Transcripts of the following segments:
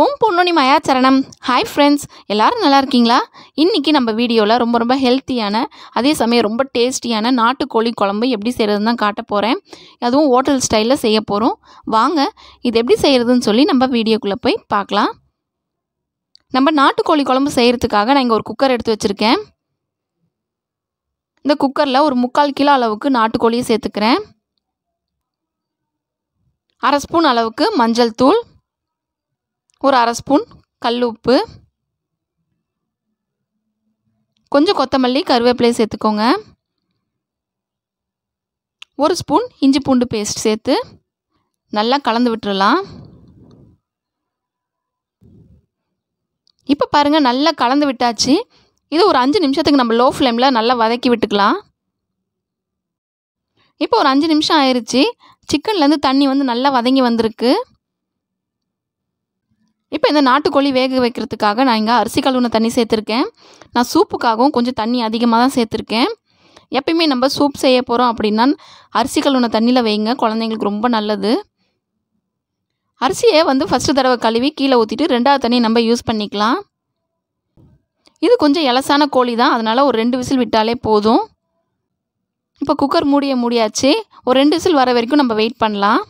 ஓம் பொன்னொனி மயாச்சரணம் hi friends எல்லோரும் நல்லா இருக்கீங்களா இன்றைக்கி நம்ம வீடியோவில் ரொம்ப ரொம்ப ஹெல்த்தியான அதே சமயம் ரொம்ப டேஸ்டியான நாட்டுக்கோழி குழம்பு எப்படி செய்கிறதுன்னு தான் காட்ட போகிறேன் அதுவும் ஹோட்டல் ஸ்டைலில் செய்ய போகிறோம் வாங்க இது எப்படி செய்கிறதுன்னு சொல்லி நம்ம வீடியோக்குள்ளே போய் பார்க்கலாம் நம்ம நாட்டுக்கோழி குழம்பு செய்கிறதுக்காக நான் இங்கே ஒரு குக்கர் எடுத்து வச்சுருக்கேன் இந்த குக்கரில் ஒரு முக்கால் கிலோ அளவுக்கு நாட்டுக்கோழியை சேர்த்துக்கிறேன் அரை ஸ்பூன் அளவுக்கு மஞ்சள் தூள் ஒரு அரை ஸ்பூன் கல் உப்பு கொஞ்சம் கொத்தமல்லி கருவேப்பிலையை சேர்த்துக்கோங்க ஒரு ஸ்பூன் இஞ்சி பூண்டு பேஸ்ட் சேர்த்து நல்லா கலந்து விட்டுடலாம் இப்போ பாருங்கள் நல்லா கலந்து விட்டாச்சு இது ஒரு அஞ்சு நிமிஷத்துக்கு நம்ம லோ ஃப்ளேமில் நல்லா வதக்கி விட்டுக்கலாம் இப்போ ஒரு அஞ்சு நிமிஷம் ஆயிடுச்சு சிக்கன்லேருந்து தண்ணி வந்து நல்லா வதங்கி வந்திருக்கு இப்போ இந்த நாட்டுக்கோழி வேக வைக்கிறதுக்காக நான் இங்கே அரிசி கழுவுன தண்ணி சேர்த்துருக்கேன் நான் சூப்புக்காகவும் கொஞ்சம் தண்ணி அதிகமாக தான் சேர்த்துருக்கேன் எப்பயுமே நம்ம சூப் செய்ய போகிறோம் அப்படின்னா அரிசி கழுவுன தண்ணியில் வைங்க குழந்தைங்களுக்கு ரொம்ப நல்லது அரிசியை வந்து ஃபஸ்ட்டு தடவை கழுவி கீழே ஊற்றிட்டு ரெண்டாவது தண்ணி நம்ம யூஸ் பண்ணிக்கலாம் இது கொஞ்சம் இலசான கோழி தான் அதனால் ஒரு ரெண்டு விசில் விட்டாலே போதும் இப்போ குக்கர் மூடிய முடியாச்சு ஒரு ரெண்டு விசில் வர வரைக்கும் நம்ம வெயிட் பண்ணலாம்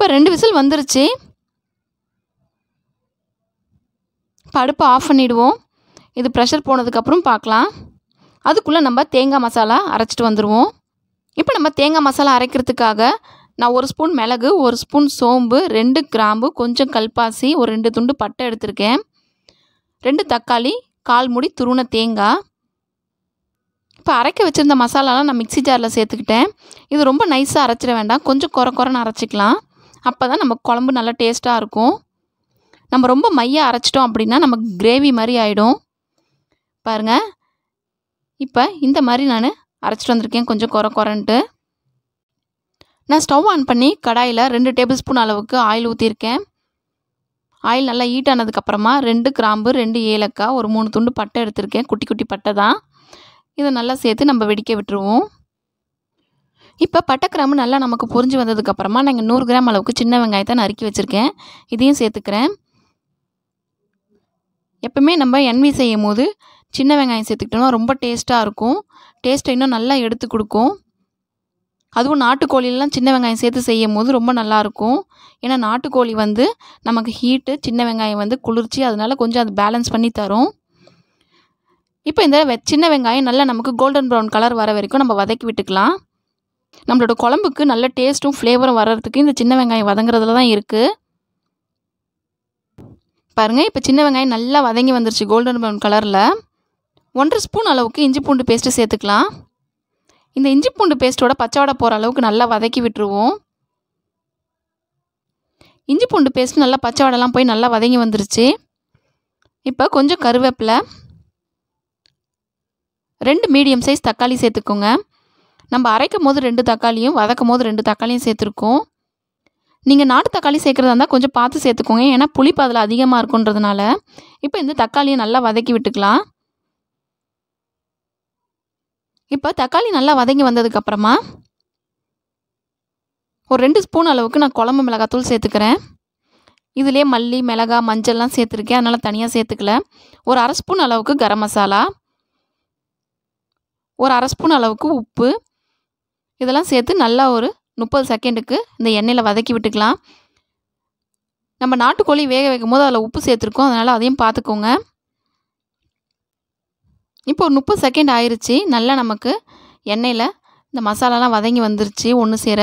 இப்போ ரெண்டு விசில் வந்துருச்சு அடுப்பை ஆஃப் பண்ணிவிடுவோம் இது ப்ரெஷர் போனதுக்கப்புறம் பார்க்கலாம் அதுக்குள்ளே நம்ம தேங்காய் மசாலா அரைச்சிட்டு வந்துடுவோம் இப்போ நம்ம தேங்காய் மசாலா அரைக்கிறதுக்காக நான் ஒரு ஸ்பூன் மிளகு ஒரு ஸ்பூன் சோம்பு ரெண்டு கிராம்பு கொஞ்சம் கல்பாசி ஒரு ரெண்டு துண்டு பட்டை எடுத்திருக்கேன் ரெண்டு தக்காளி கால் முடி துருண தேங்காய் இப்போ அரைக்க வச்சுருந்த மசாலாலாம் நான் மிக்சி ஜாரில் சேர்த்துக்கிட்டேன் இது ரொம்ப நைஸாக அரைச்சிட வேண்டாம் கொஞ்சம் குறை குறைன்னு அரைச்சிக்கலாம் அப்போ தான் நம்ம குழம்பு நல்லா டேஸ்ட்டாக இருக்கும் நம்ம ரொம்ப மையாக அரைச்சிட்டோம் அப்படின்னா நமக்கு கிரேவி மாதிரி ஆகிடும் பாருங்கள் இப்போ இந்த மாதிரி நான் அரைச்சிட்டு வந்திருக்கேன் கொஞ்சம் குறை குறன்ட்டு நான் ஸ்டவ் ஆன் பண்ணி கடாயில் ரெண்டு டேபிள் ஸ்பூன் அளவுக்கு ஆயில் ஊற்றிருக்கேன் ஆயில் நல்லா ஹீட் ஆனதுக்கப்புறமா ரெண்டு கிராம்பு ரெண்டு ஏலக்காய் ஒரு மூணு துண்டு பட்டை எடுத்திருக்கேன் குட்டி குட்டி பட்டை தான் இதை நல்லா சேர்த்து நம்ம வெடிக்க விட்டுருவோம் இப்போ பட்டக்கிராமு நல்லா நமக்கு புரிஞ்சு வந்ததுக்கப்புறமா நான் இங்கே நூறு கிராம் அளவுக்கு சின்ன வெங்காயத்தை நறுக்கி வச்சுருக்கேன் இதையும் சேர்த்துக்கிறேன் எப்பவுமே நம்ம எண்ணி செய்யும் போது சின்ன வெங்காயம் சேர்த்துக்கிட்டோம்னா ரொம்ப டேஸ்ட்டாக இருக்கும் டேஸ்ட்டை இன்னும் நல்லா எடுத்து கொடுக்கும் அதுவும் நாட்டுக்கோழிலாம் சின்ன வெங்காயம் சேர்த்து செய்யும் போது ரொம்ப நல்லாயிருக்கும் ஏன்னா நாட்டுக்கோழி வந்து நமக்கு ஹீட்டு சின்ன வெங்காயம் வந்து குளிர்ச்சி அதனால கொஞ்சம் அது பேலன்ஸ் பண்ணி தரும் இப்போ இந்த சின்ன வெங்காயம் நல்லா நமக்கு கோல்டன் ப்ரௌன் கலர் வர வரைக்கும் நம்ம வதக்கி விட்டுக்கலாம் நம்மளோட குழம்புக்கு நல்ல டேஸ்ட்டும் ஃப்ளேவரும் வர்றதுக்கு இந்த சின்ன வெங்காயம் வதங்குறதுல தான் இருக்குது பாருங்கள் இப்போ சின்ன வெங்காயம் நல்லா வதங்கி வந்துருச்சு கோல்டன் ப்ரௌன் கலரில் ஒன்றரை ஸ்பூன் அளவுக்கு இஞ்சி பூண்டு பேஸ்ட்டு சேர்த்துக்கலாம் இந்த இஞ்சி பூண்டு பேஸ்ட்டோட பச்சைவடை போகிற அளவுக்கு நல்லா வதக்கி விட்டுருவோம் இஞ்சி பூண்டு பேஸ்ட்டு நல்லா பச்சை வடைலாம் போய் நல்லா வதங்கி வந்துருச்சு இப்போ கொஞ்சம் கருவேப்பிலை ரெண்டு மீடியம் சைஸ் தக்காளி சேர்த்துக்கோங்க நம்ம அரைக்கும் போது ரெண்டு தக்காளியும் வதக்கும் போது ரெண்டு தக்காளியும் சேர்த்துருக்கோம் நீங்கள் நாட்டு தக்காளி சேர்க்குறதா இருந்தால் கொஞ்சம் பார்த்து சேர்த்துக்கோங்க ஏன்னா புளிப்பு அதில் அதிகமாக இருக்குன்றதுனால இப்போ இந்த தக்காளியை நல்லா வதக்கி விட்டுக்கலாம் இப்போ தக்காளி நல்லா வதங்கி வந்ததுக்கப்புறமா ஒரு ரெண்டு ஸ்பூன் அளவுக்கு நான் குழம்பு மிளகாத்தூள் சேர்த்துக்கிறேன் இதிலே மல்லி மிளகா மஞ்சள்லாம் சேர்த்துருக்கேன் அதனால் தனியாக சேர்த்துக்கல ஒரு அரை ஸ்பூன் அளவுக்கு கரம் மசாலா ஒரு அரை ஸ்பூன் அளவுக்கு உப்பு இதெல்லாம் சேர்த்து நல்லா ஒரு முப்பது செகண்டுக்கு இந்த எண்ணெயில் வதக்கி விட்டுக்கலாம் நம்ம நாட்டுக்கோழி வேக வைக்கும் போது அதில் உப்பு சேர்த்துருக்கோம் அதனால் அதையும் பார்த்துக்கோங்க இப்போ ஒரு முப்பது செகண்ட் ஆயிடுச்சு நல்லா நமக்கு எண்ணெயில் இந்த மசாலாலாம் வதங்கி வந்துருச்சு ஒன்று சேர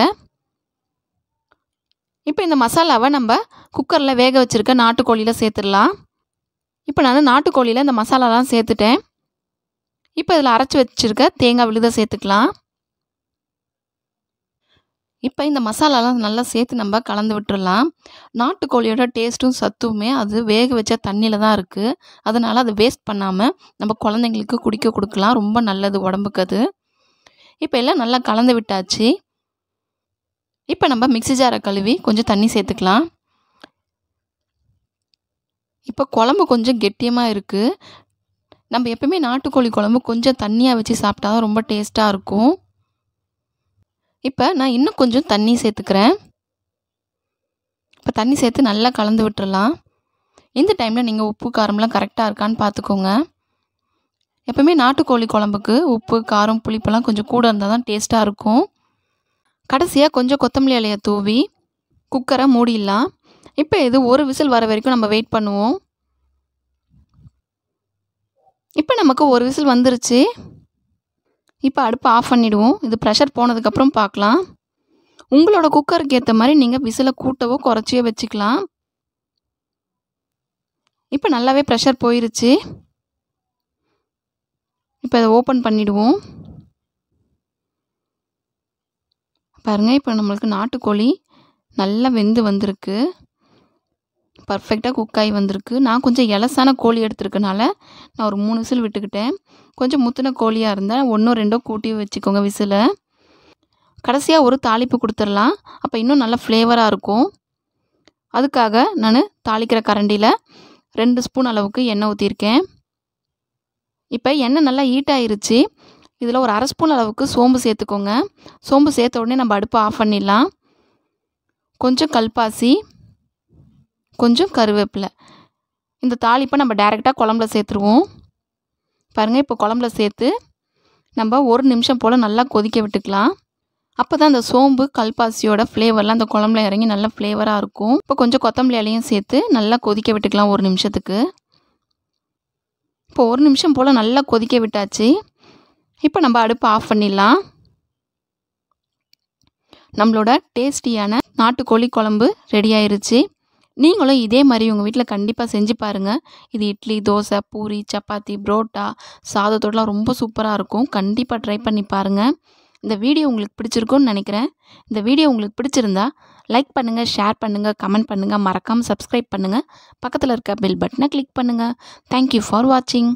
இப்போ இந்த மசாலாவை நம்ம குக்கரில் வேக வச்சுருக்க நாட்டுக்கோழியில் சேர்த்துடலாம் இப்போ நான் நாட்டுக்கோழியில் இந்த மசாலாலாம் சேர்த்துட்டேன் இப்போ இதில் அரைச்சி வச்சுருக்க தேங்காய் விழுத சேர்த்துக்கலாம் இப்போ இந்த மசாலாலாம் நல்லா சேர்த்து நம்ம கலந்து விட்டுடலாம் நாட்டுக்கோழியோட டேஸ்ட்டும் சத்துமே அது வேக வச்ச தண்ணியில் தான் இருக்குது அதனால் அதை வேஸ்ட் பண்ணாமல் நம்ம குழந்தைங்களுக்கு குடிக்க கொடுக்கலாம் ரொம்ப நல்லது உடம்புக்கு அது இப்போ எல்லாம் நல்லா கலந்து விட்டாச்சு இப்போ நம்ம மிக்சி ஜாரை கழுவி கொஞ்சம் தண்ணி சேர்த்துக்கலாம் இப்போ குழம்பு கொஞ்சம் கெட்டியமாக இருக்குது நம்ம எப்பவுமே நாட்டுக்கோழி குழம்பு கொஞ்சம் தண்ணியாக வச்சு சாப்பிட்டா தான் ரொம்ப டேஸ்ட்டாக இருக்கும் இப்போ நான் இன்னும் கொஞ்சம் தண்ணி சேர்த்துக்கிறேன் இப்போ தண்ணி சேர்த்து நல்லா கலந்து விட்டுடலாம் இந்த டைமில் நீங்கள் உப்பு காரம்லாம் கரெக்டாக இருக்கான்னு பார்த்துக்கோங்க எப்பவுமே நாட்டுக்கோழி குழம்புக்கு உப்பு காரம் புளிப்பெல்லாம் கொஞ்சம் கூட இருந்தால் தான் டேஸ்ட்டாக இருக்கும் கடைசியாக கொஞ்சம் கொத்தமல்லி இலையை தூவி குக்கரை மூடிடலாம் இப்போ இது ஒரு விசில் வர வரைக்கும் நம்ம வெயிட் பண்ணுவோம் இப்போ நமக்கு ஒரு விசில் வந்துருச்சு இப்போ அடுப்பு ஆஃப் பண்ணிவிடுவோம் இது ப்ரெஷர் போனதுக்கப்புறம் பார்க்கலாம் உங்களோட குக்கருக்கு ஏற்ற மாதிரி நீங்கள் விசிலை கூட்டவோ குறைச்சியோ வச்சுக்கலாம் இப்போ நல்லாவே ப்ரெஷர் போயிருச்சு இப்போ அதை ஓப்பன் பண்ணிவிடுவோம் பாருங்கள் இப்போ நம்மளுக்கு நாட்டுக்கோழி நல்லா வெந்து வந்திருக்கு பர்ஃபெக்டாக குக் ஆகி வந்திருக்கு நான் கொஞ்சம் இலசான கோழி எடுத்துருக்கனால நான் ஒரு மூணு விசில் விட்டுக்கிட்டேன் கொஞ்சம் முத்தின கோழியாக இருந்தால் ஒன்றோ ரெண்டோ கூட்டி வச்சுக்கோங்க விசிலை கடைசியாக ஒரு தாளிப்பு கொடுத்துடலாம் அப்போ இன்னும் நல்லா ஃப்ளேவராக இருக்கும் அதுக்காக நான் தாளிக்கிற கரண்டியில் ரெண்டு ஸ்பூன் அளவுக்கு எண்ணெய் ஊற்றிருக்கேன் இப்போ எண்ணெய் நல்லா ஹீட் ஆயிருச்சு இதில் ஒரு அரை ஸ்பூன் அளவுக்கு சோம்பு சேர்த்துக்கோங்க சோம்பு சேர்த்த உடனே நம்ம அடுப்பை ஆஃப் பண்ணிடலாம் கொஞ்சம் கல்பாசி கொஞ்சம் கருவேப்பிலை இந்த தாளிப்பை நம்ம டேரெக்டாக குழம்புல சேர்த்துருவோம் பாருங்கள் இப்போ குழம்புல சேர்த்து நம்ம ஒரு நிமிஷம் போல் நல்லா கொதிக்க விட்டுக்கலாம் அப்போ தான் அந்த சோம்பு கல்பாசியோட ஃப்ளேவர்லாம் அந்த குழம்புல இறங்கி நல்லா ஃப்ளேவராக இருக்கும் இப்போ கொஞ்சம் கொத்தமல்லி இலையும் சேர்த்து நல்லா கொதிக்க விட்டுக்கலாம் ஒரு நிமிஷத்துக்கு இப்போ ஒரு நிமிஷம் போல் நல்லா கொதிக்க விட்டாச்சு இப்போ நம்ம அடுப்பை ஆஃப் பண்ணிடலாம் நம்மளோட டேஸ்டியான நாட்டுக்கோழி குழம்பு ரெடி ஆயிருச்சு நீங்களும் இதே மாதிரி உங்கள் வீட்டில் கண்டிப்பாக செஞ்சு பாருங்கள் இது இட்லி தோசை பூரி சப்பாத்தி புரோட்டா சாதத்தோடலாம் ரொம்ப சூப்பராக இருக்கும் கண்டிப்பாக ட்ரை பண்ணி பாருங்கள் இந்த வீடியோ உங்களுக்கு பிடிச்சிருக்கோன்னு நினைக்கிறேன் இந்த வீடியோ உங்களுக்கு பிடிச்சிருந்தா லைக் பண்ணுங்கள் ஷேர் பண்ணுங்கள் கமெண்ட் பண்ணுங்கள் மறக்காமல் சப்ஸ்கிரைப் பண்ணுங்கள் பக்கத்தில் இருக்க பெல் பட்டனை கிளிக் பண்ணுங்கள் தேங்க்யூ ஃபார் வாட்சிங்